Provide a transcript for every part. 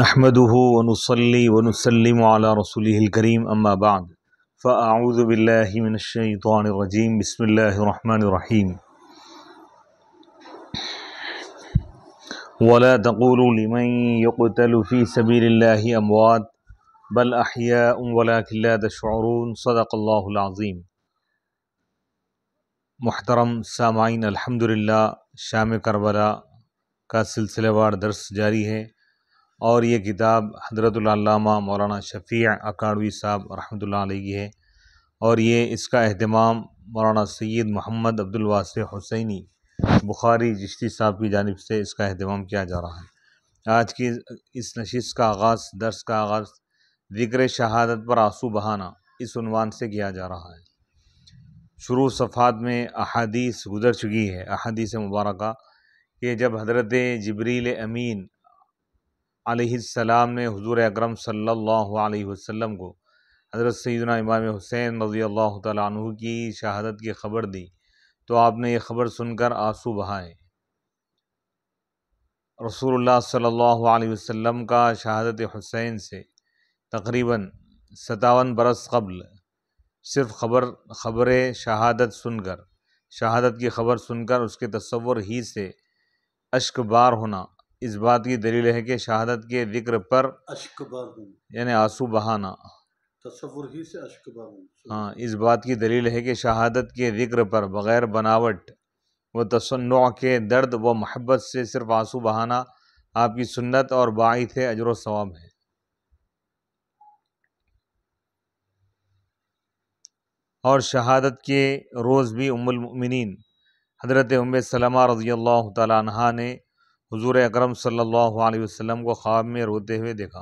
نحمده ونصلي ونسلم على رسوله الكريم أما بعد فأعوذ بالله من الشيطان الرجيم بسم الله الرحمن الرحيم ولا تقولوا لمن يقتل في سبيل الله أموات بل أحياء ولكن لا تشعرون صدق الله العظيم محترم الحمد لله شام کربلا کا سلسلہ وار درس جاری ہے اور یہ کتاب حضرت العلامہ مولانا شفیع اکاڑوی صاحب رحمۃ اللہ علیہ کی ہے اور یہ اس کا اہتمام مولانا سید محمد عبد حسینی بخاری جشتی صاحب کی جانب سے اس کا اہتمام کیا جا رہا ہے آج کی اس نشست کا آغاز درس کا آغاز ذکر شہادت پر آنسو بہانا اس عنوان سے کیا جا رہا ہے شروع صفحات میں احادیث گزر چکی ہے احادیث مبارکہ کہ جب حضرت جبریل امین علیہ السلام نے حضور اکرم صلی اللہ علیہ وسلم کو حضرت سیدنا امام حسین رضی اللہ تعالیٰ عنہ کی شہادت کی خبر دی تو آپ نے یہ خبر سن کر آنسو بہائے رسول اللہ صلی اللہ علیہ وسلم کا شہادت حسین سے تقریباً ستاون برس قبل صرف خبر خبر شہادت سن کر شہادت کی خبر سن کر اس کے تصور ہی سے اشک بار ہونا اس بات کی دلیل ہے کہ شہادت کے ذکر پر یعنی آنسو بہانا ہاں اس بات کی دلیل ہے کہ شہادت کے ذکر پر بغیر بناوٹ و تصنع کے درد و محبت سے صرف آنسو بہانا آپ کی سنت اور باعث اجر و ثواب ہے اور شہادت کے روز بھی ام المؤمنین حضرت ام سلمہ رضی اللہ تعالیٰ عنہ نے حضور اکرم صلی اللہ علیہ وسلم کو خواب میں روتے ہوئے دیکھا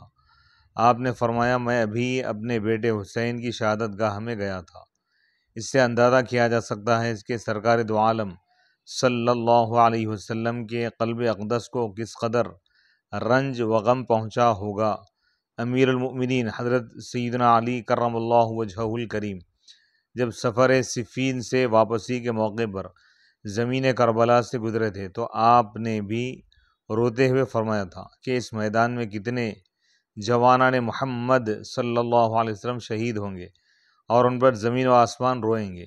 آپ نے فرمایا میں ابھی اپنے بیٹے حسین کی شہادت گاہ میں گیا تھا اس سے اندازہ کیا جا سکتا ہے اس کے سرکار دو عالم صلی اللہ علیہ وسلم کے قلب اقدس کو کس قدر رنج و غم پہنچا ہوگا امیر المؤمنین حضرت سیدنا علی کرم اللہ وجہ الکریم جب سفر صفین سے واپسی کے موقع پر زمین کربلا سے گزرے تھے تو آپ نے بھی روتے ہوئے فرمایا تھا کہ اس میدان میں کتنے جوانان محمد صلی اللہ علیہ وسلم شہید ہوں گے اور ان پر زمین و آسمان روئیں گے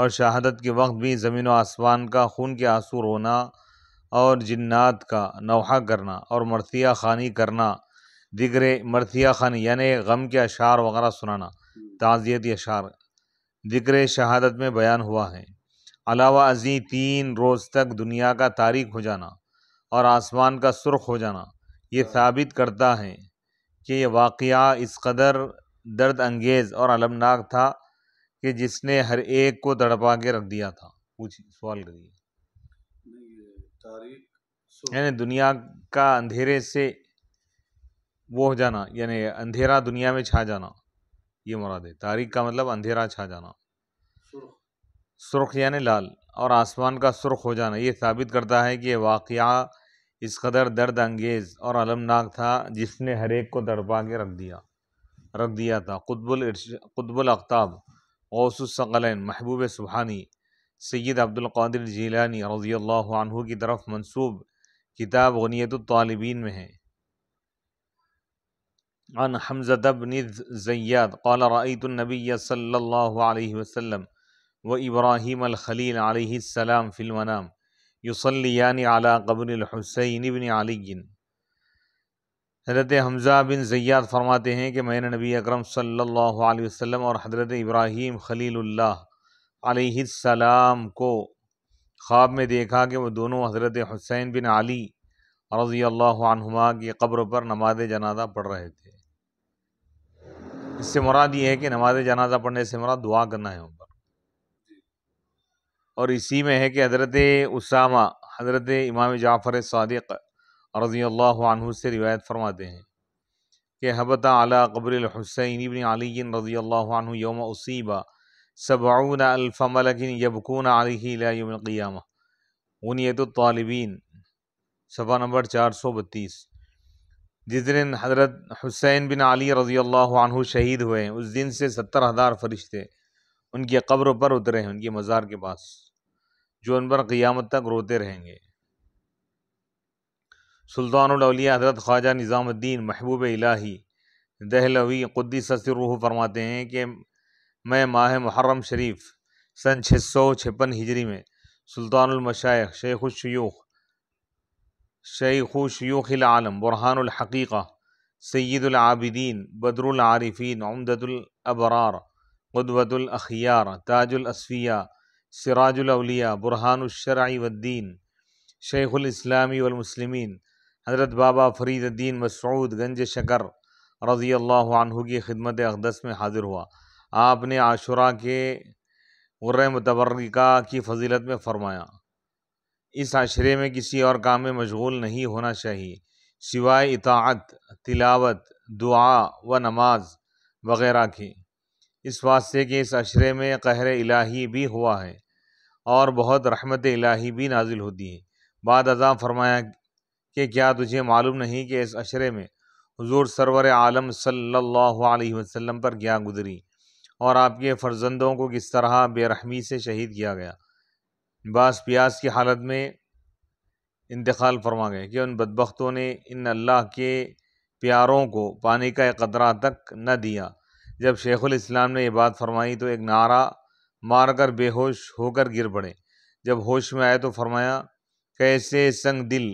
اور شہادت کے وقت بھی زمین و آسمان کا خون کے آنسو رونا اور جنات کا نوحہ کرنا اور مرثیہ خانی کرنا دیگر مرثیہ خانی یعنی غم کے اشعار وغیرہ سنانا تعزیتی اشعار دیگر شہادت میں بیان ہوا ہے علاوہ ازیں تین روز تک دنیا کا تاریخ ہو جانا اور آسمان کا سرخ ہو جانا یہ ہاں۔ ثابت کرتا ہے کہ یہ واقعہ اس قدر درد انگیز اور المناک تھا کہ جس نے ہر ایک کو تڑپا کے رکھ دیا تھا پوچھ سوال کریے یعنی دنیا کا اندھیرے سے وہ ہو جانا یعنی اندھیرا دنیا میں چھا جانا یہ مراد ہے تاریخ کا مطلب اندھیرا چھا جانا سرخ یعنی لال اور آسمان کا سرخ ہو جانا یہ ثابت کرتا ہے کہ یہ واقعہ اس قدر درد انگیز اور الم ناک تھا جس نے ہر ایک کو درپا کے رکھ دیا رکھ دیا تھا قطب الرش قطب الاقتاب غوث محبوب سبحانی سید عبد القادر جیلانی رضی اللہ عنہ کی طرف منصوب کتاب غنیت الطالبین میں ہے عن حمزة بن زیاد قال رأيت النبی صلی اللہ علیہ وسلم و ابراہیم الخلیل علیہ السلام المنام یوسلیان یعنی اعلیٰ قبر الحسین ابن علی حضرت حمزہ بن زیاد فرماتے ہیں کہ میں نے نبی اکرم صلی اللہ علیہ وسلم اور حضرت ابراہیم خلیل اللہ علیہ السلام کو خواب میں دیکھا کہ وہ دونوں حضرت حسین بن علی رضی اللہ عنہما کی قبر پر نماز جنازہ پڑھ رہے تھے اس سے مراد یہ ہے کہ نماز جنازہ پڑھنے سے مراد دعا کرنا ہے اور اسی میں ہے کہ حضرت اسامہ حضرت امام جعفر صادق رضی اللہ عنہ سے روایت فرماتے ہیں کہ حبت علی قبر الحسین ابن علی رضی اللہ عنہ یوم سبعون الف ملک یبکون علیہ یوم القیامہ غنیت الطالبین صفحہ نمبر چار سو بتیس جس دن حضرت حسین بن علی رضی اللہ عنہ شہید ہوئے ہیں اس دن سے ستر ہزار فرشتے ان کی قبروں پر اترے ہیں ان کی مزار کے پاس جو ان پر قیامت تک روتے رہیں گے سلطان الاولیاء حضرت خواجہ نظام الدین محبوب الہی دہلوی قدی سست روح فرماتے ہیں کہ میں ماہ محرم شریف سن چھ سو چھپن ہجری میں سلطان المشائق شیخ الشیوخ شیخ الشیوخ العالم برحان الحقیقہ سید العابدین بدر العارفین عمدت الابرار قدوت الاخیار تاج الاسفیہ سراج الاولیاء برحان الشرعی والدین شیخ الاسلامی والمسلمین حضرت بابا فرید الدین مسعود گنج شکر رضی اللہ عنہ کی خدمت اقدس میں حاضر ہوا آپ نے عاشورہ کے غر متبرکہ کی فضیلت میں فرمایا اس عشرے میں کسی اور کام میں مشغول نہیں ہونا چاہیے سوائے اطاعت تلاوت دعا و نماز وغیرہ کی اس واسطے کہ اس عشرے میں قہر الہی بھی ہوا ہے اور بہت رحمت الہی بھی نازل ہوتی ہے بعد ازاں فرمایا کہ کیا تجھے معلوم نہیں کہ اس عشرے میں حضور سرور عالم صلی اللہ علیہ وسلم پر کیا گزری اور آپ کے فرزندوں کو کس طرح بے رحمی سے شہید کیا گیا باس پیاس کی حالت میں انتقال فرما گئے کہ ان بدبختوں نے ان اللہ کے پیاروں کو پانی کا قدرہ تک نہ دیا جب شیخ الاسلام نے یہ بات فرمائی تو ایک نعرہ مار کر بے ہوش ہو کر گر پڑے جب ہوش میں آئے تو فرمایا کیسے سنگ دل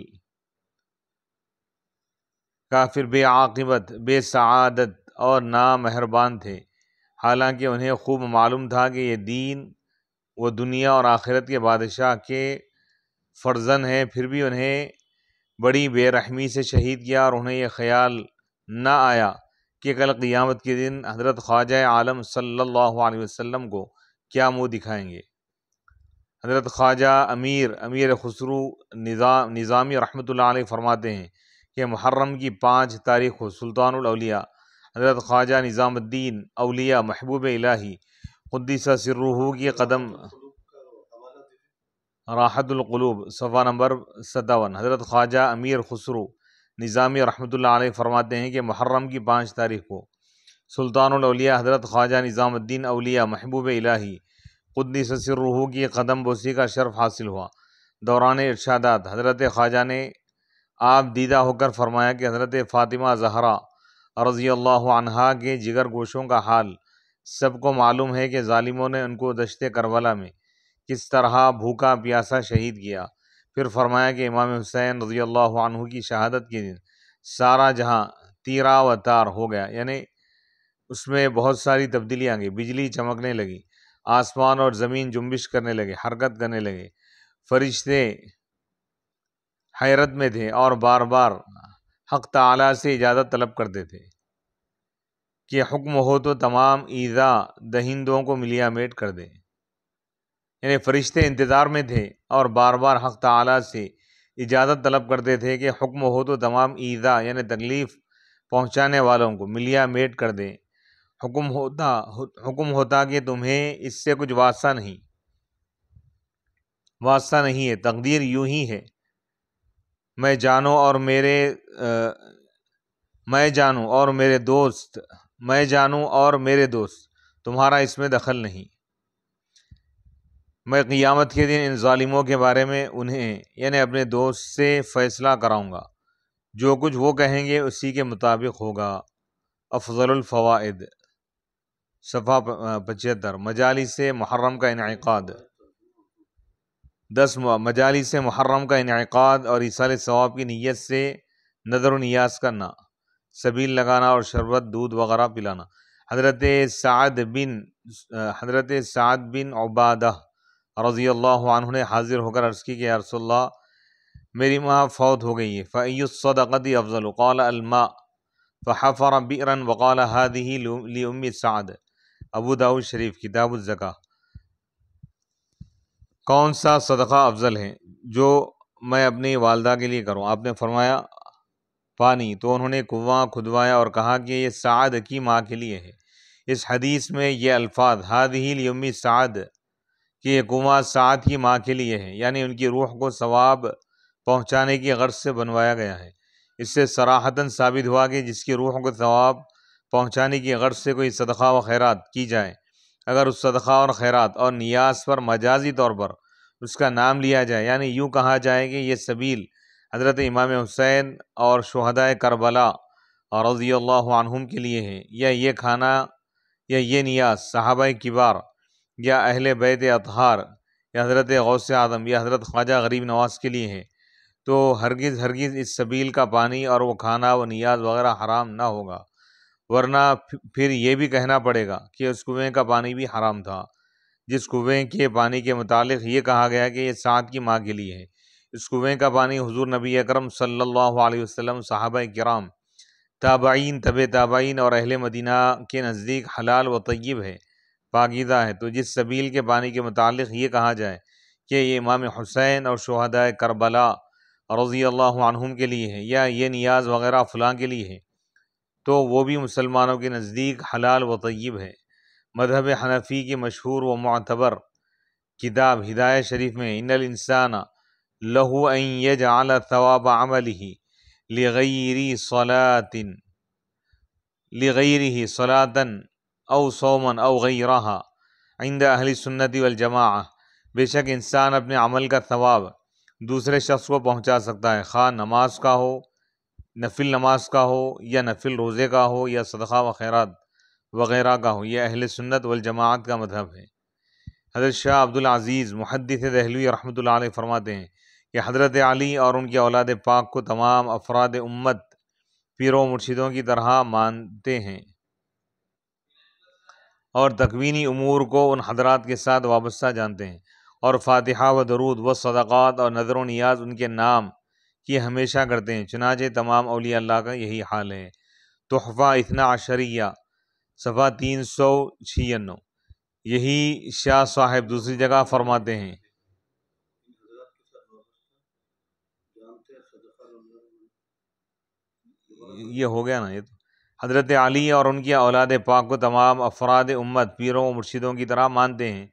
کافر بے عاقبت بے سعادت اور نامہربان تھے حالانکہ انہیں خوب معلوم تھا کہ یہ دین وہ دنیا اور آخرت کے بادشاہ کے فرزن ہیں پھر بھی انہیں بڑی بے رحمی سے شہید کیا اور انہیں یہ خیال نہ آیا کہ کل قیامت کے دن حضرت خواجہ عالم صلی اللہ علیہ وسلم کو کیا منہ دکھائیں گے حضرت خواجہ امیر امیر خسرو نظام نظامی رحمۃ اللہ علیہ فرماتے ہیں کہ محرم کی پانچ تاریخ سلطان الاولیاء حضرت خواجہ نظام الدین اولیاء محبوب الہی قدیسہ سرحو کی قدم راحت القلوب صفحہ نمبر ستاون حضرت خواجہ امیر خسرو نظامی رحمۃ اللہ علیہ فرماتے ہیں کہ محرم کی پانچ تاریخ کو سلطان الاولیاء حضرت خواجہ نظام الدین اولیاء محبوب الہی قدیس سسر روحو کی قدم بوسی کا شرف حاصل ہوا دوران ارشادات حضرت خواجہ نے آپ دیدہ ہو کر فرمایا کہ حضرت فاطمہ زہرا رضی اللہ عنہا کے جگر گوشوں کا حال سب کو معلوم ہے کہ ظالموں نے ان کو دشتے کربلا میں کس طرح بھوکا پیاسا شہید کیا پھر فرمایا کہ امام حسین رضی اللہ عنہ کی شہادت کے دن سارا جہاں تیرا و تار ہو گیا یعنی اس میں بہت ساری تبدیلیاں آنگی بجلی چمکنے لگی آسمان اور زمین جنبش کرنے لگے حرکت کرنے لگے فرشتے حیرت میں تھے اور بار بار حق تعلیٰ سے اجازت طلب کرتے تھے کہ حکم ہو تو تمام ایزا دہندوں کو ملیا میٹ کر دیں یعنی فرشتے انتظار میں تھے اور بار بار حق تعالیٰ سے اجازت طلب کرتے تھے کہ حکم ہو تو تمام ایزا یعنی تکلیف پہنچانے والوں کو ملیا میٹ کر دیں حکم ہوتا حکم ہوتا کہ تمہیں اس سے کچھ واسطہ نہیں واسطہ نہیں ہے تقدیر یوں ہی ہے میں جانوں اور میرے میں جانوں اور میرے دوست میں جانوں اور میرے دوست تمہارا اس میں دخل نہیں میں قیامت کے دن ان ظالموں کے بارے میں انہیں یعنی اپنے دوست سے فیصلہ کراؤں گا جو کچھ وہ کہیں گے اسی کے مطابق ہوگا افضل الفوائد صفحہ پچہتر مجالی سے محرم کا انعقاد دس مجالی سے محرم کا انعقاد اور اصال ثواب کی نیت سے نظر و نیاز کرنا سبیل لگانا اور شربت دودھ وغیرہ پلانا حضرت سعد بن حضرت سعد بن عبادہ رضی اللہ عنہ نے حاضر ہو کر عرض کی کہ رسول اللہ میری ماں فوت ہو گئی ہے فعی صدقتی افضل اقال الما فحفر بئرا وقال هذه ہی سعد ابو داؤد شریف کتاب الزکا کون سا صدقہ افضل ہے جو میں اپنی والدہ کے لیے کروں آپ نے فرمایا پانی تو انہوں نے کنواں کھدوایا اور کہا کہ یہ سعد کی ماں کے لیے ہے اس حدیث میں یہ الفاظ ہاد ہی لیمی سعد کہ یہ کنواں سعد کی ماں کے لیے ہے یعنی ان کی روح کو ثواب پہنچانے کی غرض سے بنوایا گیا ہے اس سے سراحتاً ثابت ہوا کہ جس کی روح کو ثواب پہنچانے کی غرض سے کوئی صدقہ و خیرات کی جائے اگر اس صدقہ اور خیرات اور نیاز پر مجازی طور پر اس کا نام لیا جائے یعنی یوں کہا جائے کہ یہ سبیل حضرت امام حسین اور شہداء کربلا اور رضی اللہ عنہم کے لیے ہے یا یہ کھانا یا یہ نیاز صحابہ کبار یا اہل بیت اطہار یا حضرت غوث اعظم یا حضرت خواجہ غریب نواز کے لیے ہے تو ہرگز ہرگز اس سبیل کا پانی اور وہ کھانا و نیاز وغیرہ حرام نہ ہوگا ورنہ پھر یہ بھی کہنا پڑے گا کہ اس کنویں کا پانی بھی حرام تھا جس کنویں کے پانی کے متعلق یہ کہا گیا کہ یہ سعد کی ماں کے لیے ہے اس کنویں کا پانی حضور نبی اکرم صلی اللہ علیہ وسلم صحابہ کرام تابعین طب تابعین اور اہل مدینہ کے نزدیک حلال و طیب ہے پاگیدہ ہے تو جس سبیل کے بانی کے متعلق یہ کہا جائے کہ یہ امام حسین اور شہداء کربلا رضی اللہ عنہم کے لیے ہے یا یہ نیاز وغیرہ فلاں کے لیے ہے تو وہ بھی مسلمانوں کے نزدیک حلال و طیب ہے مذہب حنفی کی مشہور و معتبر کتاب ہدایہ شریف میں ان الانسان لہو این یجعل ثواب عمل لغیری لغیر لغیری صلاة او سومن او غیرہا عند اہل سنتی والجماعہ بے شک انسان اپنے عمل کا ثواب دوسرے شخص کو پہنچا سکتا ہے خواہ نماز کا ہو نفل نماز کا ہو یا نفل روزے کا ہو یا صدقہ و خیرات وغیرہ کا ہو یہ اہل سنت والجماعت کا مذہب ہے حضرت شاہ عبدالعزیز محدث دہلوی رحمۃ اللہ علیہ فرماتے ہیں کہ حضرت علی اور ان کی اولاد پاک کو تمام افراد امت پیرو مرشدوں کی طرح مانتے ہیں اور تقوینی امور کو ان حضرات کے ساتھ وابستہ جانتے ہیں اور فاتحہ و درود و صدقات اور نظر و نیاز ان کے نام کی ہمیشہ کرتے ہیں چنانچہ تمام اولیاء اللہ کا یہی حال ہے تحفہ اتنا عشریہ صفحہ تین سو چھینو یہی شاہ صاحب دوسری جگہ فرماتے ہیں یہ ہو گیا نا یہ تو حضرت علی اور ان کی اولاد پاک کو تمام افراد امت پیروں و مرشدوں کی طرح مانتے ہیں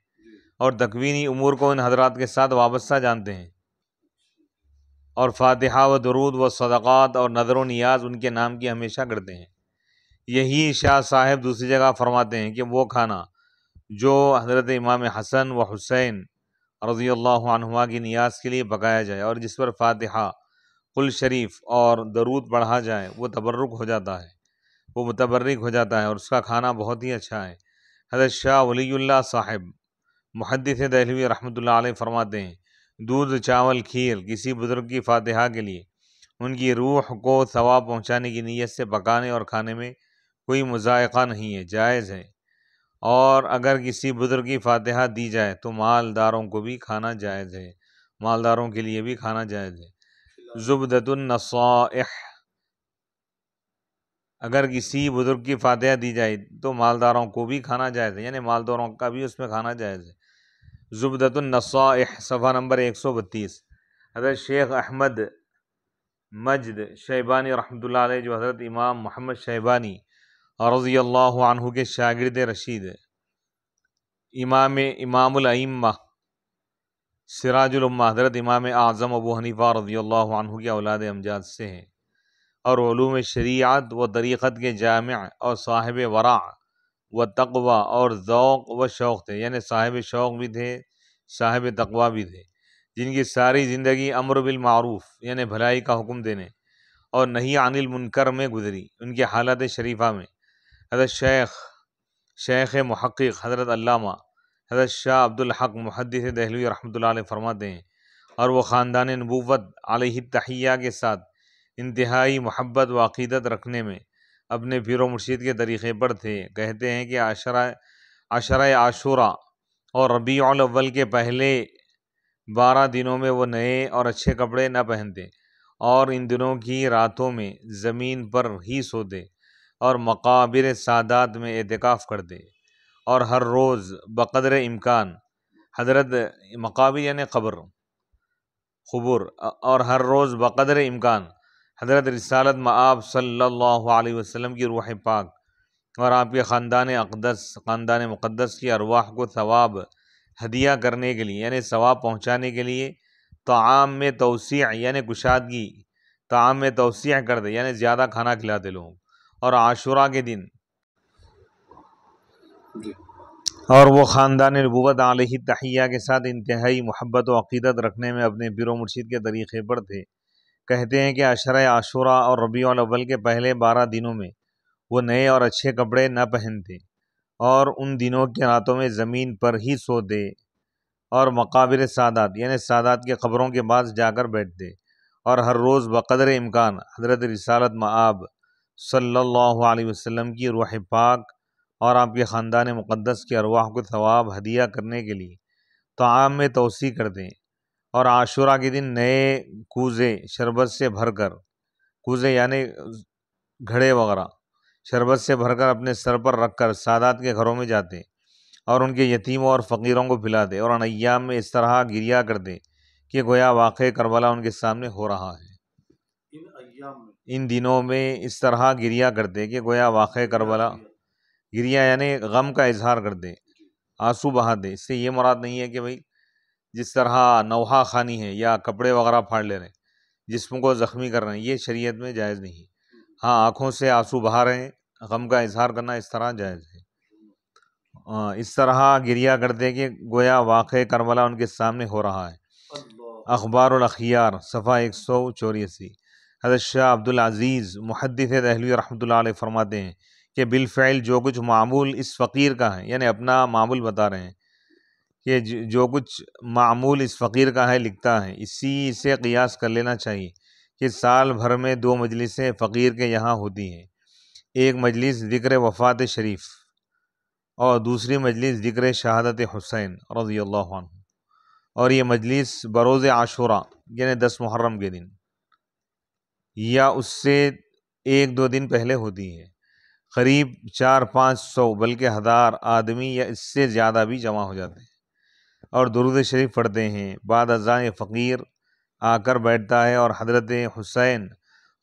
اور تقوینی امور کو ان حضرات کے ساتھ وابستہ جانتے ہیں اور فاتحہ و درود و صدقات اور نظر و نیاز ان کے نام کی ہمیشہ کرتے ہیں یہی شاہ صاحب دوسری جگہ فرماتے ہیں کہ وہ کھانا جو حضرت امام حسن و حسین رضی اللہ عنہما کی نیاز کے لیے پکایا جائے اور جس پر فاتحہ قل شریف اور درود پڑھا جائے وہ تبرک ہو جاتا ہے وہ متبرک ہو جاتا ہے اور اس کا کھانا بہت ہی اچھا ہے حضرت شاہ ولی اللہ صاحب محدث دہلوی رحمۃ اللہ علیہ فرماتے ہیں دودھ چاول کھیر کسی بزرگ کی فاتحہ کے لیے ان کی روح کو ثواب پہنچانے کی نیت سے پکانے اور کھانے میں کوئی مذائقہ نہیں ہے جائز ہے اور اگر کسی بزرگ کی فاتحہ دی جائے تو مالداروں کو بھی کھانا جائز ہے مالداروں کے لیے بھی کھانا جائز ہے زبدت النصائح اگر کسی بزرگ کی فاتحہ دی جائے تو مالداروں کو بھی کھانا جائز ہے یعنی مالداروں کا بھی اس میں کھانا جائز ہے زبدت النصائح صفحہ نمبر ایک سو بتیس حضرت شیخ احمد مجد شیبانی رحمۃ علیہ جو حضرت امام محمد شیبانی اور رضی اللہ عنہ کے شاگرد رشید امام امام الائمہ سراج الامہ حضرت امام اعظم ابو حنیفہ رضی اللہ عنہ کے اولاد امجاد سے ہیں اور علوم شریعت و طریقت کے جامع اور صاحب ورع و تقوا اور ذوق و شوق تھے یعنی صاحب شوق بھی تھے صاحب تقوا بھی تھے جن کی ساری زندگی امر بالمعروف یعنی بھلائی کا حکم دینے اور نہیں عن المنکر میں گزری ان کی حالت شریفہ میں حضرت شیخ شیخ محقق حضرت علامہ حضرت شاہ عبدالحق محدث دہلی رحمۃ اللہ علیہ فرماتے ہیں اور وہ خاندان نبوت علیہ تحیہ کے ساتھ انتہائی محبت و عقیدت رکھنے میں اپنے پیر و مرشید کے طریقے پر تھے کہتے ہیں کہ عشرہ عشرہ عاشورہ اور ربیع الاول کے پہلے بارہ دنوں میں وہ نئے اور اچھے کپڑے نہ پہنتے اور ان دنوں کی راتوں میں زمین پر ہی سوتے اور مقابر سادات میں اعتکاف کرتے اور ہر روز بقدر امکان حضرت مقابر یعنی قبر قبر اور ہر روز بقدر امکان حضرت رسالت معاب صلی اللہ علیہ وسلم کی روح پاک اور آپ کے خاندان اقدس خاندان مقدس کی ارواح کو ثواب ہدیہ کرنے کے لیے یعنی ثواب پہنچانے کے لیے تو عام میں توسیع یعنی کشادگی تو عام میں توسیع کر دے یعنی زیادہ کھانا کھلاتے لوگ اور عاشورہ کے دن جی۔ اور وہ خاندان ربوت علیہ تحیہ کے ساتھ انتہائی محبت و عقیدت رکھنے میں اپنے پیر و مرشید کے طریقے پر تھے کہتے ہیں کہ عشرۂ عاشورہ اور ربیع الاول کے پہلے بارہ دنوں میں وہ نئے اور اچھے کپڑے نہ پہنتے اور ان دنوں کے راتوں میں زمین پر ہی سوتے اور مقابر سادات یعنی سادات کے قبروں کے پاس جا کر بیٹھتے اور ہر روز بقدر امکان حضرت رسالت معاب صلی اللہ علیہ وسلم کی روح پاک اور آپ کے خاندان مقدس کے ارواح کو ثواب ہدیہ کرنے کے لیے تعام میں توسیع کر دیں اور عاشورہ کے دن نئے کوزے شربت سے بھر کر کوزے یعنی گھڑے وغیرہ شربت سے بھر کر اپنے سر پر رکھ کر سادات کے گھروں میں جاتے اور ان کے یتیموں اور فقیروں کو دے اور ایام میں اس طرح گریا کرتے کہ گویا واقع کربلا ان کے سامنے ہو رہا ہے ان دنوں میں اس طرح گریا کرتے کہ گویا واقع کربلا گریا یعنی غم کا اظہار کرتے آنسو بہاتے اس سے یہ مراد نہیں ہے کہ بھائی جس طرح ہاں، نوحہ خانی ہے یا کپڑے وغیرہ پھاڑ لے رہے ہیں جسم کو زخمی کر رہے ہیں یہ شریعت میں جائز نہیں ہاں آنکھوں سے آنسو بہا رہے ہیں غم کا اظہار کرنا اس طرح جائز ہے اس طرح گریا کرتے کہ گویا واقع کربلا ان کے سامنے ہو رہا ہے اخبار الاخیار صفحہ ایک سو چوریسی حضرت شاہ عبدالعزیز محدث دہلوی رحمۃ اللہ علیہ فرماتے ہیں کہ بالفعل جو کچھ معمول اس فقیر کا ہے یعنی اپنا معمول بتا رہے ہیں کہ جو کچھ معمول اس فقیر کا ہے لکھتا ہے اسی سے قیاس کر لینا چاہیے کہ سال بھر میں دو مجلسیں فقیر کے یہاں ہوتی ہیں ایک مجلس ذکر وفات شریف اور دوسری مجلس ذکر شہادت حسین رضی اللہ عنہ اور یہ مجلس بروز عاشورہ یعنی دس محرم کے دن یا اس سے ایک دو دن پہلے ہوتی ہے قریب چار پانچ سو بلکہ ہزار آدمی یا اس سے زیادہ بھی جمع ہو جاتے ہیں اور درود شریف پڑھتے ہیں بعد ازاں فقیر آ کر بیٹھتا ہے اور حضرت حسین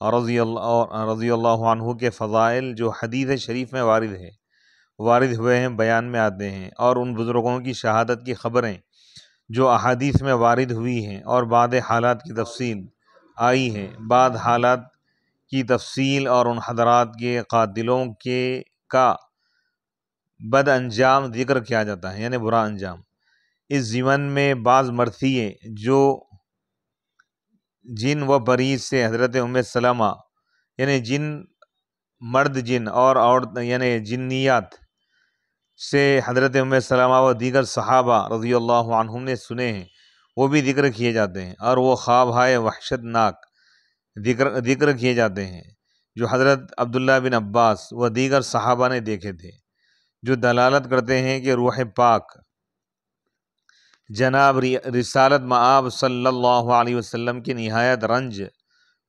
اور رضی اللہ اور رضی اللہ عنہ کے فضائل جو حدیث شریف میں وارد ہے وارد ہوئے ہیں بیان میں آتے ہیں اور ان بزرگوں کی شہادت کی خبریں جو احادیث میں وارد ہوئی ہیں اور بعد حالات کی تفصیل آئی ہے بعد حالات کی تفصیل اور ان حضرات کے قاتلوں کے کا بد انجام ذکر کیا جاتا ہے یعنی برا انجام اس زون میں بعض مرثیے جو جن و بریز سے حضرت سلمہ یعنی جن مرد جن اور عورت یعنی جن نیات سے حضرت سلمہ و دیگر صحابہ رضی اللہ عنہم نے سنے ہیں وہ بھی ذکر کیے جاتے ہیں اور وہ خواب وحشت ناک ذکر ذکر کیے جاتے ہیں جو حضرت عبداللہ بن عباس و دیگر صحابہ نے دیکھے تھے جو دلالت کرتے ہیں کہ روح پاک جناب رسالت معاب صلی اللہ علیہ وسلم کی نہایت رنج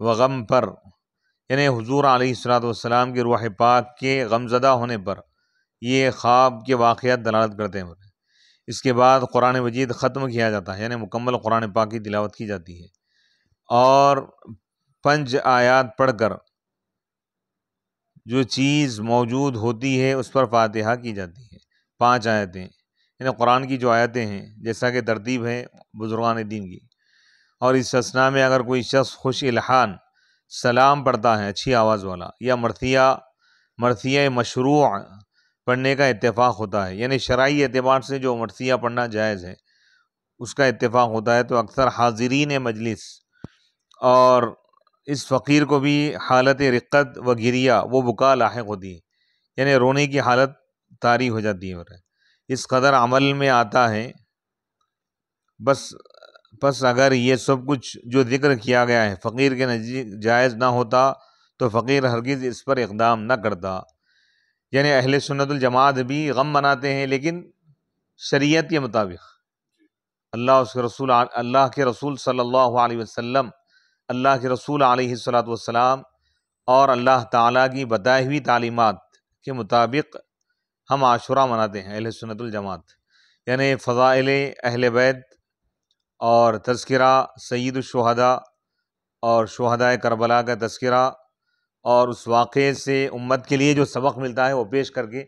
و غم پر یعنی حضور علیہ صلاۃ والسلام کے روح پاک کے غمزدہ ہونے پر یہ خواب کے واقعات دلالت کرتے ہیں اس کے بعد قرآن وجید ختم کیا جاتا ہے یعنی مکمل قرآن پاک کی دلاوت کی جاتی ہے اور پنج آیات پڑھ کر جو چیز موجود ہوتی ہے اس پر فاتحہ کی جاتی ہے پانچ آیتیں یعنی قرآن کی جو آیتیں ہیں جیسا کہ ترتیب ہیں بزرگان دین کی اور اس اسنا میں اگر کوئی شخص خوش الحان سلام پڑھتا ہے اچھی آواز والا یا مرثیہ مرثیہ مشروع پڑھنے کا اتفاق ہوتا ہے یعنی شرعی اعتبار سے جو مرثیہ پڑھنا جائز ہے اس کا اتفاق ہوتا ہے تو اکثر حاضرین مجلس اور اس فقیر کو بھی حالت رقت و گریہ وہ بکا لاحق ہوتی ہے یعنی رونے کی حالت طاری ہو جاتی ہے اس قدر عمل میں آتا ہے بس بس اگر یہ سب کچھ جو ذکر کیا گیا ہے فقیر کے نزدیک جائز نہ ہوتا تو فقیر ہرگز اس پر اقدام نہ کرتا یعنی اہل سنت الجماعت بھی غم مناتے ہیں لیکن شریعت کے مطابق اللہ اس کے رسول اللہ کے رسول صلی اللہ علیہ وسلم اللہ کے رسول علیہ صلاۃ وسلام اور اللہ تعالیٰ کی بتائی ہوئی تعلیمات کے مطابق ہم عاشورہ مناتے ہیں اہل سنت الجماعت یعنی فضائل اہل بیت اور تذکرہ سید الشہداء اور شہداء کربلا کا تذکرہ اور اس واقعے سے امت کے لیے جو سبق ملتا ہے وہ پیش کر کے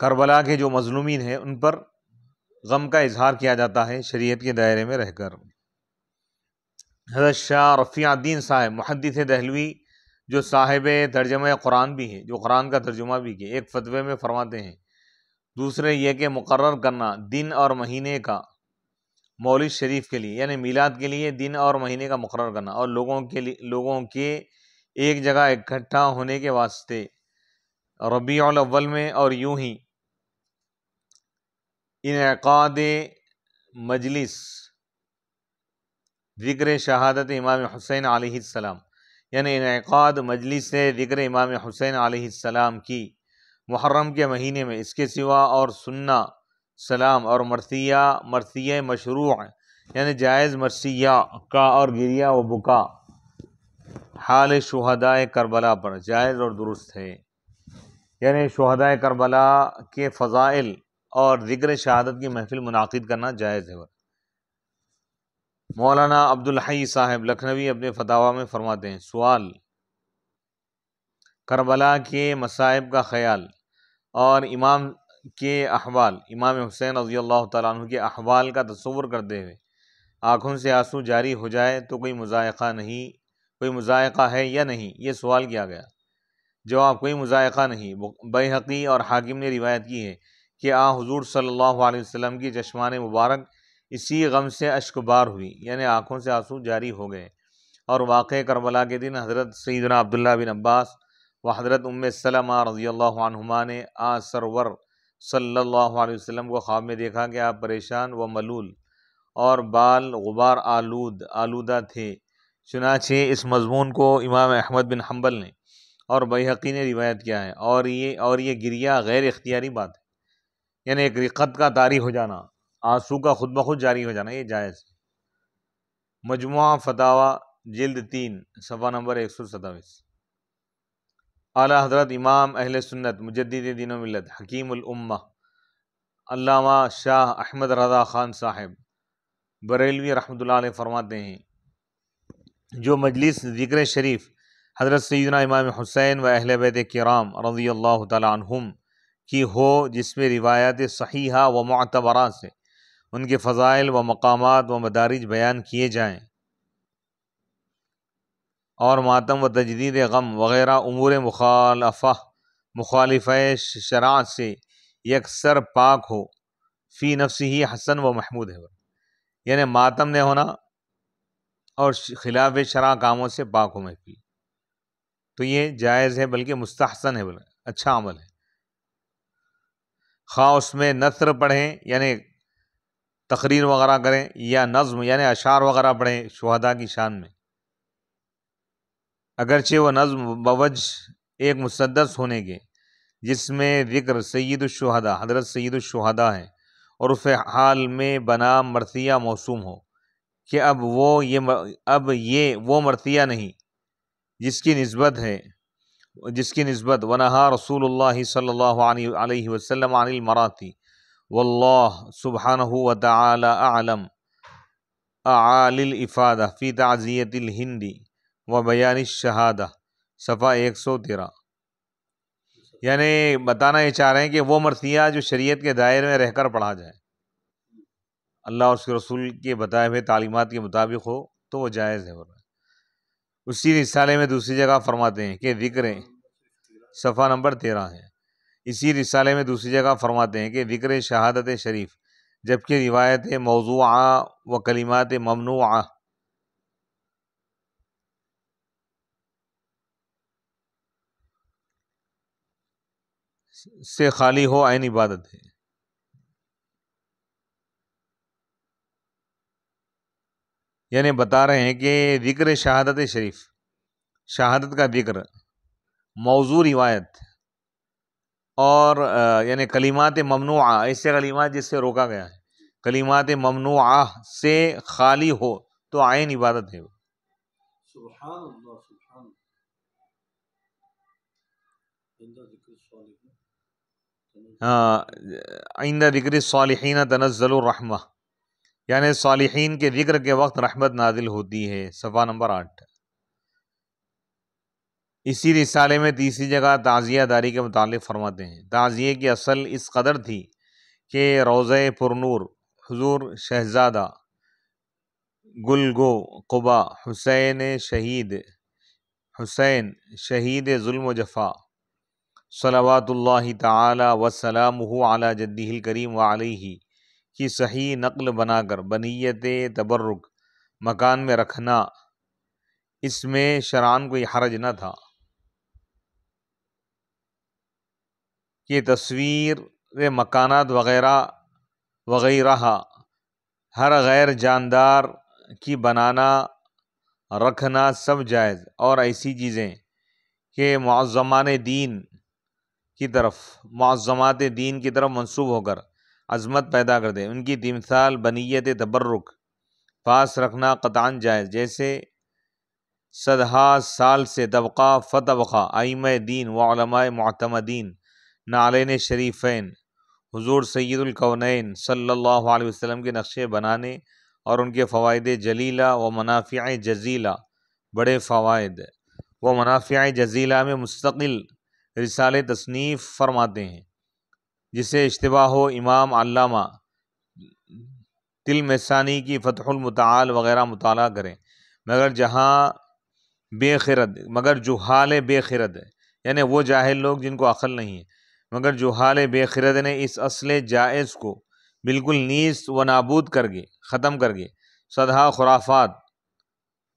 کربلا کے جو مظلومین ہیں ان پر غم کا اظہار کیا جاتا ہے شریعت کے دائرے میں رہ کر حضرت شاہ رفیع الدین صاحب محدث دہلوی جو صاحب ترجمہ قرآن بھی ہیں جو قرآن کا ترجمہ بھی کیا ایک فتوے میں فرماتے ہیں دوسرے یہ کہ مقرر کرنا دن اور مہینے کا مولد شریف کے لیے یعنی میلاد کے لیے دن اور مہینے کا مقرر کرنا اور لوگوں کے لیے لوگوں کے ایک جگہ اکٹھا ہونے کے واسطے ربیع الاول میں اور یوں ہی انعقاد مجلس ذکر شہادت امام حسین علیہ السلام یعنی انعقاد مجلس سے ذکر امام حسین علیہ السلام کی محرم کے مہینے میں اس کے سوا اور سننا سلام اور مرثیہ مرثیہ مشروع یعنی جائز مرثیہ کا اور گریہ و بکا حال شہدائے کربلا پر جائز اور درست ہے یعنی شہدائے کربلا کے فضائل اور ذکر شہادت کی محفل منعقد کرنا جائز ہے مولانا الحی صاحب لکھنوی اپنے فتح میں فرماتے ہیں سوال کربلا کے مصائب کا خیال اور امام کے احوال امام حسین رضی اللہ تعالیٰ عنہ کے احوال کا تصور کرتے ہوئے آنکھوں سے آنسو جاری ہو جائے تو کوئی مذائقہ نہیں کوئی مذائقہ ہے یا نہیں یہ سوال کیا گیا جواب کوئی مذائقہ نہیں بحقی حقی اور حاکم نے روایت کی ہے کہ آ حضور صلی اللہ علیہ وسلم کی چشمان مبارک اسی غم سے اشک بار ہوئی یعنی آنکھوں سے آنسو جاری ہو گئے اور واقع کربلا کے دن حضرت سیدنا عبداللہ بن عباس و حضرت ام سلمہ رضی اللہ عنہما نے آ سرور صلی اللہ علیہ وسلم کو خواب میں دیکھا کہ آپ پریشان و ملول اور بال غبار آلود آلودہ تھے چنانچہ اس مضمون کو امام احمد بن حنبل نے اور بحقی نے روایت کیا ہے اور یہ اور یہ گریا غیر اختیاری بات ہے یعنی ایک رقت کا تاریخ ہو جانا آنسو کا خود بخود جاری ہو جانا یہ جائز مجموعہ فتح جلد تین صفحہ نمبر ایک سو ستاویس اعلیٰ حضرت امام اہل سنت مجدد دین و ملت حکیم الامہ علامہ شاہ احمد رضا خان صاحب بریلوی رحمۃ اللہ علیہ فرماتے ہیں جو مجلس ذکر شریف حضرت سیدنا امام حسین و اہل بیت کرام رضی اللہ تعالیٰ عنہم کی ہو جس میں روایات صحیحہ و معتبرہ سے ان کے فضائل و مقامات و مدارج بیان کیے جائیں اور ماتم و تجدید غم وغیرہ امور مخالف مخالف شرع سے یکسر پاک ہو فی نفس ہی حسن و محمود ہے یعنی ماتم نے ہونا اور خلاف شرع کاموں سے پاک ہو محفل تو یہ جائز ہے بلکہ مستحسن ہے بلکہ اچھا عمل ہے خواہ اس میں نثر پڑھیں یعنی تقریر وغیرہ کریں یا نظم یعنی اشعار وغیرہ پڑھیں شہدہ کی شان میں اگرچہ وہ نظم بوج ایک مصدس ہونے کے جس میں ذکر سید الشہدہ حضرت سید الشہدہ ہے اور اس حال میں بنا مرثیہ موسوم ہو کہ اب وہ یہ اب یہ وہ مرثیہ نہیں جس کی نسبت ہے جس کی نسبت ونہا رسول اللہ صلی اللہ علیہ وسلم عن المراتی و تعالی اعلم وطالم الافادہ فی فی الہندی و بیان الشہادہ صفحہ ایک سو تیرہ یعنی بتانا یہ چاہ رہے ہیں کہ وہ مرثیہ جو شریعت کے دائر میں رہ کر پڑھا جائے اللہ اس کے رسول کے بتائے ہوئے تعلیمات کے مطابق ہو تو وہ جائز ہے اسی رسالے میں دوسری جگہ فرماتے ہیں کہ ذکر صفحہ نمبر تیرہ ہیں اسی رسالے میں دوسری جگہ فرماتے ہیں کہ وکر شہادت شریف جبکہ روایت موضوع و کلیمات ممنوع سے خالی ہو عین عبادت ہے یعنی بتا رہے ہیں کہ ذکر شہادت شریف شہادت کا ذکر موضوع روایت اور یعنی کلیمات ممنوع ایسے کلیمات جس سے روکا گیا ہے کلیمات ممنوع سے خالی ہو تو آئین عبادت ہے ہاں، آئندہ ذکر صالحین تنزل الرحمہ یعنی صالحین کے ذکر کے وقت رحمت نازل ہوتی ہے صفحہ نمبر آٹھ اسی رسالے میں تیسری جگہ تعزیہ داری کے متعلق فرماتے ہیں تعزیے کی اصل اس قدر تھی کہ روزۂ پرنور حضور شہزادہ گلگو قبا حسین شہید حسین شہید ظلم و جفا صلوات اللہ تعالی وسلام علی اعلیٰ الکریم ال کریم کی صحیح نقل بنا کر بنیت تبرک مکان میں رکھنا اس میں شران کوئی حرج نہ تھا یہ تصویر مکانات وغیرہ وغیرہ ہر غیر جاندار کی بنانا رکھنا سب جائز اور ایسی چیزیں کہ معظمان دین کی طرف معظمات دین کی طرف منصوب ہو کر عظمت پیدا کر دیں ان کی تمثال بنیت تبرک پاس رکھنا قطعان جائز جیسے صدحہ سال سے طبقہ فتبقہ آئمہ دین و علماء معتمدین دین نالین شریفین حضور سید القونین صلی اللہ علیہ وسلم کے نقشے بنانے اور ان کے فوائد جلیلہ و منافع جزیلہ بڑے فوائد و منافع جزیلہ میں مستقل رسال تصنیف فرماتے ہیں جسے اشتباہ ہو امام علامہ تل محسانی کی فتح المتعال وغیرہ مطالعہ کریں مگر جہاں بے خرد مگر جو حال بے خرد یعنی وہ جاہل لوگ جن کو عقل نہیں ہے مگر جو حال بے خرد نے اس اصل جائز کو بالکل نیز و نابود کر گئے ختم کر گئے صدہ خرافات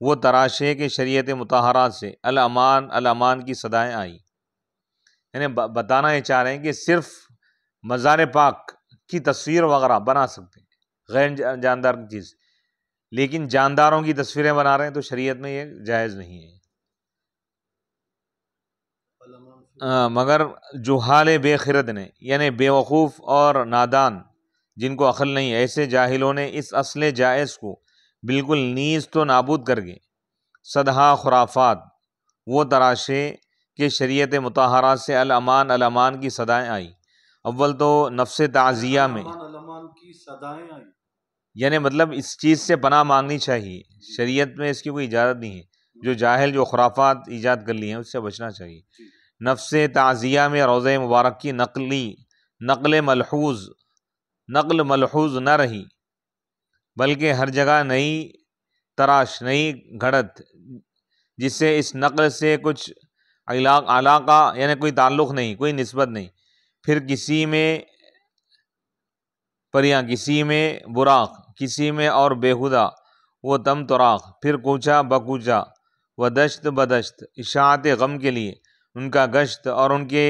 وہ تراشے کے شریعت متحرہ سے الامان الامان کی صدائیں آئیں یعنی بتانا یہ چاہ رہے ہیں کہ صرف مزار پاک کی تصویر وغیرہ بنا سکتے ہیں غیر جاندار کی چیز لیکن جانداروں کی تصویریں بنا رہے ہیں تو شریعت میں یہ جائز نہیں ہے مگر حال بے خرد نے یعنی بے وقوف اور نادان جن کو عقل نہیں ایسے جاہلوں نے اس اصل جائز کو بالکل نیز تو نابود کر گئے صدہ خرافات وہ تراشے کہ شریعت متحرہ سے الامان الامان کی صدائیں آئیں اول تو نفس تعزیہ میں یعنی مطلب اس چیز سے پناہ مانگنی چاہیے شریعت میں اس کی کوئی اجازت نہیں ہے جو جاہل جو خرافات ایجاد کر لی ہیں اس سے بچنا چاہیے جی۔ نفس تعزیہ میں روزہ مبارک کی نقلی نقل ملحوظ نقل ملحوظ نہ رہی بلکہ ہر جگہ نئی تراش نئی گھڑت جس سے اس نقل سے کچھ علاق علاقہ یعنی کوئی تعلق نہیں کوئی نسبت نہیں پھر کسی میں پریاں کسی میں براق کسی میں اور بیہودہ وہ تم تراق پھر کوچا بکوچا و دشت بدشت اشاعت غم کے لیے ان کا گشت اور ان کے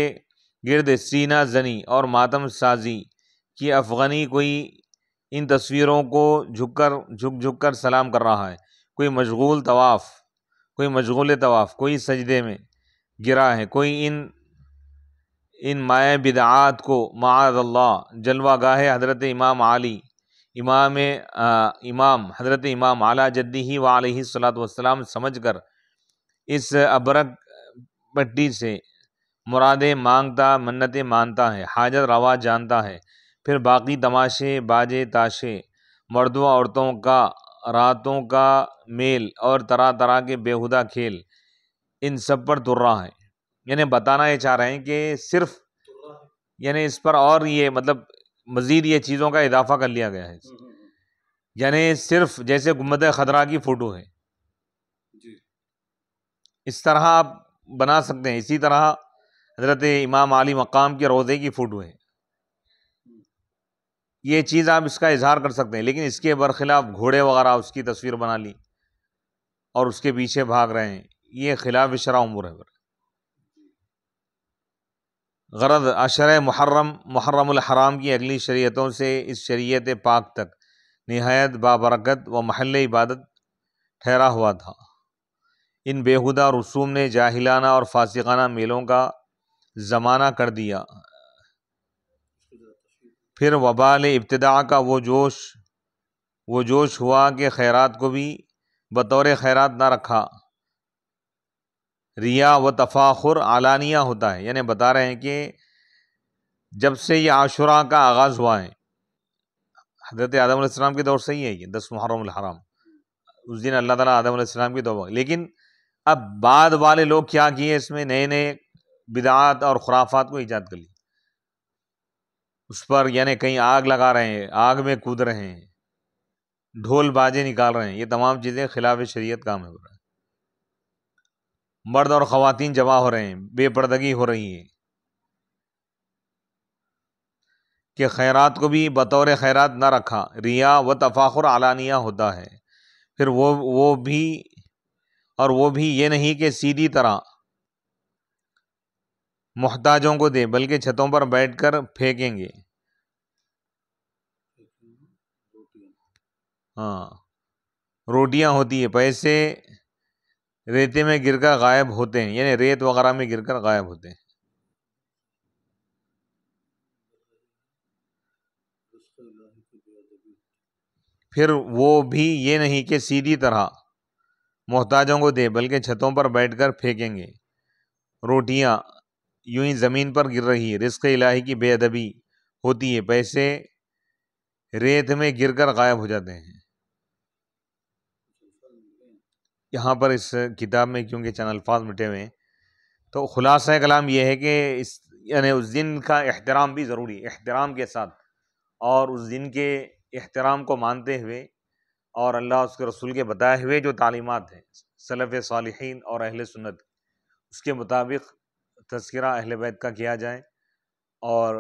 گرد سینہ زنی اور ماتم سازی کی افغانی کوئی ان تصویروں کو جھک کر جھک جھک کر سلام کر رہا ہے کوئی مشغول طواف کوئی مشغول طواف کوئی سجدے میں گرا ہے کوئی ان ان مائع بدعات کو معاذ اللہ جلوہ گاہ حضرت امام علی امام امام حضرت امام اعلیٰ جدی ہی و علیہ صلاحت وسلام سمجھ کر اس ابرک پٹی سے مرادیں مانگتا منتیں مانتا ہے حاجت روا جانتا ہے پھر باقی تماشے باجے تاشے مردوں عورتوں کا راتوں کا میل اور طرح طرح کے بیہودہ کھیل ان سب پر تر رہا ہے یعنی بتانا یہ چاہ رہے ہیں کہ صرف یعنی اس پر اور یہ مطلب مزید یہ چیزوں کا اضافہ کر لیا گیا ہے یعنی صرف جیسے گمت خطرہ کی فوٹو ہے جی۔ اس طرح آپ بنا سکتے ہیں اسی طرح حضرت امام علی مقام کے روزے کی فوٹو ہیں یہ چیز آپ اس کا اظہار کر سکتے ہیں لیکن اس کے برخلاف گھوڑے وغیرہ اس کی تصویر بنا لی اور اس کے پیچھے بھاگ رہے ہیں یہ خلاف شرع عمر ہے بر غرض اشر محرم محرم الحرام کی اگلی شریعتوں سے اس شریعت پاک تک نہایت بابرکت و محل عبادت ٹھہرا ہوا تھا ان بےہدہ رسوم نے جاہلانہ اور فاسقانہ میلوں کا زمانہ کر دیا پھر وبال ابتداء کا وہ جوش وہ جوش ہوا کہ خیرات کو بھی بطور خیرات نہ رکھا ریا و تفاخر اعلانیہ ہوتا ہے یعنی بتا رہے ہیں کہ جب سے یہ عاشورہ کا آغاز ہوا ہے حضرت آدم علیہ السلام کے دور سے ہی ہے یہ دس محرم الحرام اس دن اللہ تعالیٰ آدم علیہ السلام کی دور لیکن اب بعد والے لوگ کیا کیے اس میں نئے نئے بدعات اور خرافات کو ایجاد کر لی اس پر یعنی کہیں آگ لگا رہے ہیں آگ میں کود رہے ہیں ڈھول باجے نکال رہے ہیں یہ تمام چیزیں خلاف شریعت کام ہو رہا ہے مرد اور خواتین جمع ہو رہے ہیں بے پردگی ہو رہی ہیں کہ خیرات کو بھی بطور خیرات نہ رکھا ریا و تفاخر علانیہ ہوتا ہے پھر وہ وہ بھی اور وہ بھی یہ نہیں کہ سیدھی طرح محتاجوں کو دے بلکہ چھتوں پر بیٹھ کر پھینکیں گے ہاں روٹیاں ہوتی ہے پیسے ریتے میں گر کر غائب ہوتے ہیں یعنی ریت وغیرہ میں گر کر غائب ہوتے ہیں پھر وہ بھی یہ نہیں کہ سیدھی طرح محتاجوں کو دے بلکہ چھتوں پر بیٹھ کر پھینکیں گے روٹیاں یوں ہی زمین پر گر رہی رزق الہی کی بے ادبی ہوتی ہے پیسے ریت میں گر کر غائب ہو جاتے ہیں یہاں پر اس کتاب میں کیونکہ چند الفاظ مٹے ہوئے ہیں تو خلاصہ کلام یہ ہے کہ اس یعنی اس دن کا احترام بھی ضروری ہے احترام کے ساتھ اور اس دن کے احترام کو مانتے ہوئے اور اللہ اس کے رسول کے بتائے ہوئے جو تعلیمات ہیں صلف صالحین اور اہل سنت اس کے مطابق تذکرہ اہل بیت کا کیا جائے اور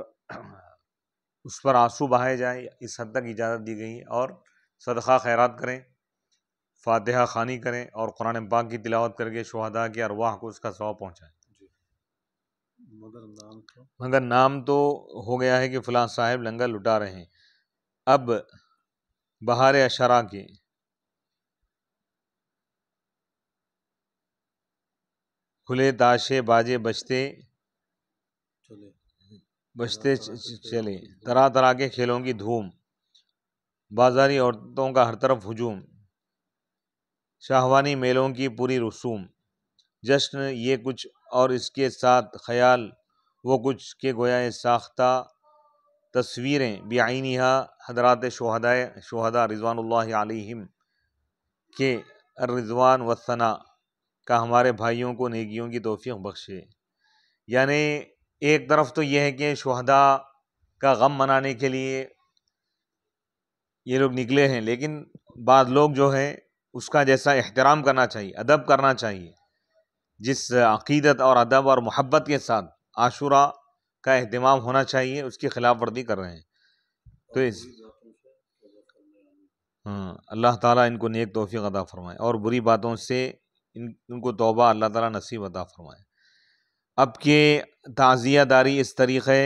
اس پر آنسو بہائے جائیں اس حد تک اجازت دی گئی ہے اور صدقہ خیرات کریں فاتحہ خانی کریں اور قرآن پاک کی تلاوت کر کے شہدا کے ارواح کو اس کا ثواب پہنچائیں جی۔ مگر نام تو ہو گیا ہے کہ فلاں صاحب لنگر لٹا رہے ہیں اب بہار اشرا کی کھلے تاشے باجے بجتے بجتے چلے طرح طرح کے کھیلوں کی دھوم بازاری عورتوں کا ہر طرف ہجوم شاہوانی میلوں کی پوری رسوم جشن یہ کچھ اور اس کے ساتھ خیال وہ کچھ کہ گویا ساختہ تصویریں بیعینیہ حضرات شہداء شہداء رضوان اللہ علیہم کے رضوان وسنا کا ہمارے بھائیوں کو نیکیوں کی توفیق بخشے یعنی ایک طرف تو یہ ہے کہ شہداء کا غم منانے کے لیے یہ لوگ نکلے ہیں لیکن بعض لوگ جو ہیں اس کا جیسا احترام کرنا چاہیے ادب کرنا چاہیے جس عقیدت اور ادب اور محبت کے ساتھ عاشورہ کا اہتمام ہونا چاہیے اس کی خلاف ورزی کر رہے ہیں تو اس ہاں اللہ تعالیٰ ان کو نیک توفیق عطا فرمائے اور بری باتوں سے ان ان کو توبہ اللہ تعالیٰ نصیب عطا فرمائے اب کہ تعزیہ داری اس طریقے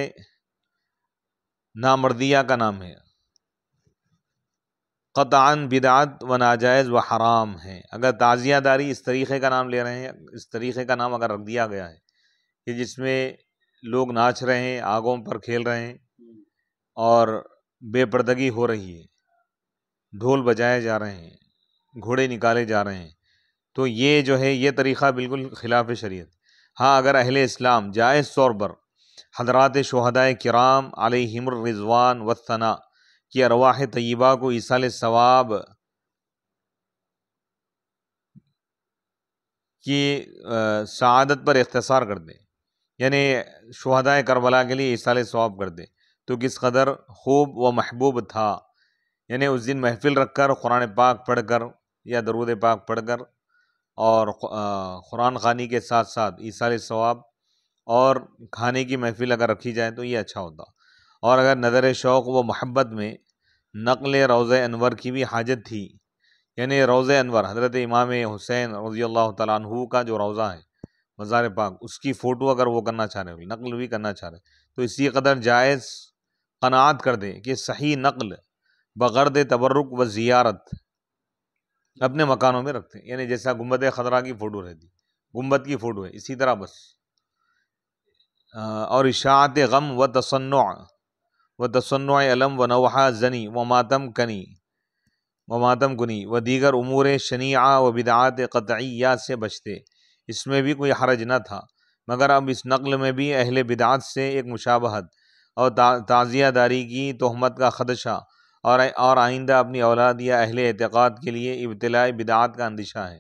نامردیہ کا نام ہے قطع بدعت و ناجائز و حرام ہے اگر تعزیہ داری اس طریقے کا نام لے رہے ہیں اس طریقے کا نام اگر رکھ دیا گیا ہے کہ جس میں لوگ ناچ رہے ہیں آگوں پر کھیل رہے ہیں اور بے پردگی ہو رہی ہے ڈھول بجائے جا رہے ہیں گھوڑے نکالے جا رہے ہیں تو یہ جو ہے یہ طریقہ بالکل خلاف شریعت ہاں اگر اہل اسلام جائز طور پر حضرات شہدائے کرام الرضوان وطناء کی ارواح طیبہ کو اصال ثواب کی سعادت پر اختصار کر دیں یعنی شہدائے کربلا کے لیے عیسالِ ثواب دے تو کس قدر خوب و محبوب تھا یعنی اس دن محفل رکھ کر قرآن پاک پڑھ کر یا درود پاک پڑھ کر اور قرآن خانی کے ساتھ ساتھ علیہ ثواب اور کھانے کی محفل اگر رکھی جائے تو یہ اچھا ہوتا اور اگر نظر شوق و محبت میں نقل روض انور کی بھی حاجت تھی یعنی روض انور حضرت امام حسین رضی اللہ تعالیٰ عنہ کا جو روضہ ہے مزار پاک اس کی فوٹو اگر وہ کرنا چاہ رہے نقل بھی کرنا چاہ رہے تو اسی قدر جائز قناعت کر دیں کہ صحیح نقل بغرد تبرک و زیارت اپنے مکانوں میں رکھتے ہیں یعنی جیسا گنبت خطرہ کی فوٹو رہتی گنبت کی فوٹو ہے اسی طرح بس اور اشاعت غم و تصنع و تصنع علم و نوحا زنی و ماتم کنی و ماتم کنی و دیگر امور شنیعہ و بدعات قطعیہ سے بچتے اس میں بھی کوئی حرج نہ تھا مگر اب اس نقل میں بھی اہل بدعات سے ایک مشابہت اور تازیہ تعزیہ داری کی تہمت کا خدشہ اور آئندہ اپنی اولاد یا اہل اعتقاد کے لیے ابتلاع بدعات کا اندشہ ہے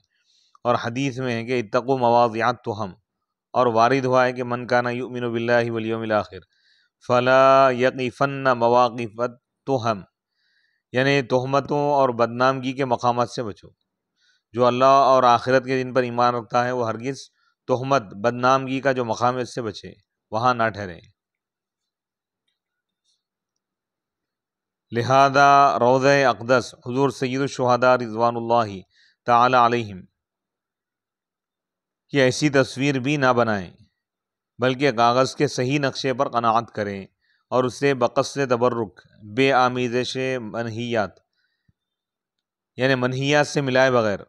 اور حدیث میں ہے کہ اتقو مواضعات تو ہم اور وارد ہوا ہے کہ من کانا یؤمن باللہ والیوم الاخر فلا یقیفن مواقفت تو ہم یعنی تہمتوں اور بدنامگی کے مقامات سے بچو جو اللہ اور آخرت کے دن پر ایمان رکھتا ہے وہ ہرگز تہمت بدنامگی کا جو مقام اس سے بچے وہاں نہ ٹھہریں لہذا روضہ اقدس حضور سید الشہدا رضوان اللہ تعالی علیہم کی ایسی تصویر بھی نہ بنائیں بلکہ کاغذ کے صحیح نقشے پر قناعت کریں اور اسے بقصد تبرک بے آمیزش منحیات یعنی منحیات سے ملائے بغیر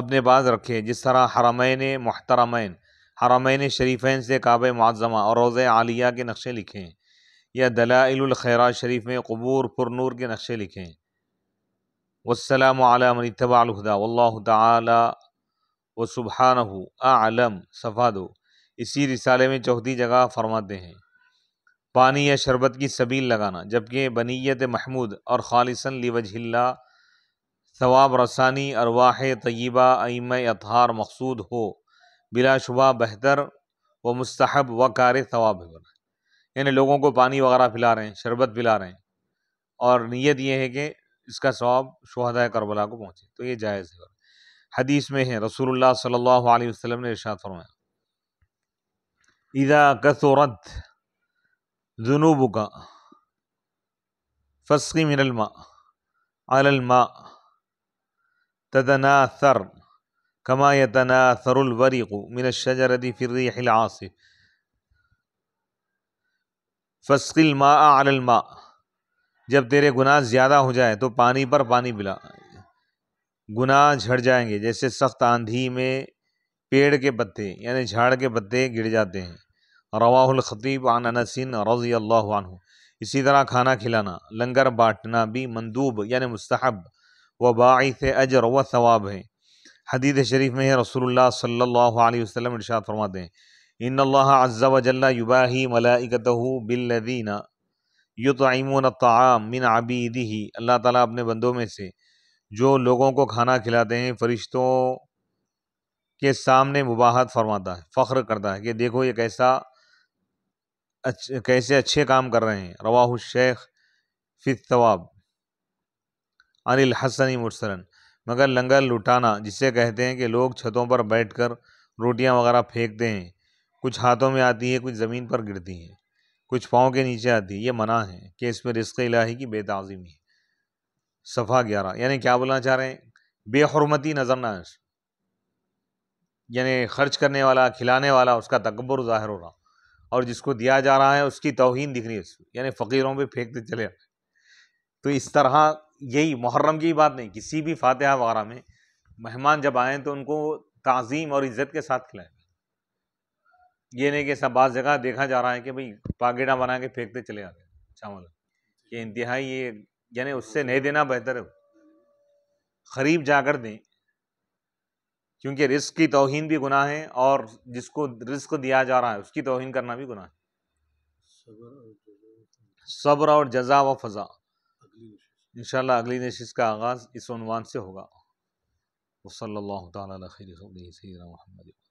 اپنے پاس رکھے جس طرح حرمین محترمین حرمین شریفین سے کعب معظمہ اور روز عالیہ کے نقشے لکھیں یا دلائل الخیرہ شریف میں قبور پر نور کے نقشے لکھیں والسلام علی من اتبع الہدہ واللہ تعالی و سبحانہ اعلم عالم دو اسی رسالے میں چوتھی جگہ فرماتے ہیں پانی یا شربت کی سبیل لگانا جبکہ بنیت محمود اور لی وجہ اللہ ثواب رسانی ارواح طیبہ ایم اطہار مقصود ہو بلا شبہ بہتر و مستحب و کار ثواب ہے بنا یعنی لوگوں کو پانی وغیرہ پلا رہے ہیں شربت پلا رہے ہیں اور نیت یہ ہے کہ اس کا ثواب شہدۂ کربلا کو پہنچے تو یہ جائز ہے حدیث میں ہے رسول اللہ صلی اللہ علیہ وسلم نے ارشاد فرمایا کثورت ذنوب کا فسقی من الماء على الماء تتنا سر کما یتنا سر الوری کو العاصف فسق سے فسقلم الماء جب تیرے گناہ زیادہ ہو جائے تو پانی پر پانی پلا گناہ جھڑ جائیں گے جیسے سخت آندھی میں پیڑ کے پتے یعنی جھاڑ کے پتے گر جاتے ہیں روا الخطیب عن انسین رضی اللہ عنہ اسی طرح کھانا کھلانا لنگر بانٹنا بھی مندوب یعنی مستحب و باعث اجر و ثواب ہیں حدیث شریف میں ہے رسول اللہ صلی اللہ علیہ وسلم ارشاد فرماتے ہیں ان اللہ عز و جل یباہی ملائکتہ باللذین یطعیمون الطعام من عبیدہ اللہ تعالیٰ اپنے بندوں میں سے جو لوگوں کو کھانا کھلاتے ہیں فرشتوں کے سامنے وباحت فرماتا ہے فخر کرتا ہے کہ دیکھو یہ کیسا کیسے اچھے کام کر رہے ہیں رواہ الشیخ فی الثواب الحسن مرسلن مگر لنگر لٹانا جسے کہتے ہیں کہ لوگ چھتوں پر بیٹھ کر روٹیاں وغیرہ پھینکتے ہیں کچھ ہاتھوں میں آتی ہیں کچھ زمین پر گرتی ہیں کچھ پاؤں کے نیچے آتی ہے یہ منع ہے کہ اس میں رزق الہی کی بے تعظیمی ہے صفحہ گیارہ یعنی کیا بولنا چاہ رہے ہیں بے حرمتی نظر نائش یعنی خرچ کرنے والا کھلانے والا اس کا تکبر ظاہر ہو رہا اور جس کو دیا جا رہا ہے اس کی توہین دکھ رہی ہے یعنی فقیروں پہ پھینکتے چلے تو اس طرح یہی محرم کی بات نہیں کسی بھی فاتحہ وغیرہ میں مہمان جب آئیں تو ان کو تعظیم اور عزت کے ساتھ کھلائیں یہ نہیں کہ سب بعض جگہ دیکھا جا رہا ہے کہ بھائی پاگیٹا بنا کے پھینکتے چلے جاتے ہیں چاول یہ انتہائی یہ یعنی اس سے نہیں دینا بہتر ہے قریب جا کر دیں کیونکہ رزق کی توہین بھی گناہ ہے اور جس کو رزق دیا جا رہا ہے اس کی توہین کرنا بھی گناہ ہے صبر اور جزا و فضا انشاءاللہ اگلی نشست کا آغاز اس عنوان سے ہوگا بصلی اللہ تعالیٰ سیدنا محمد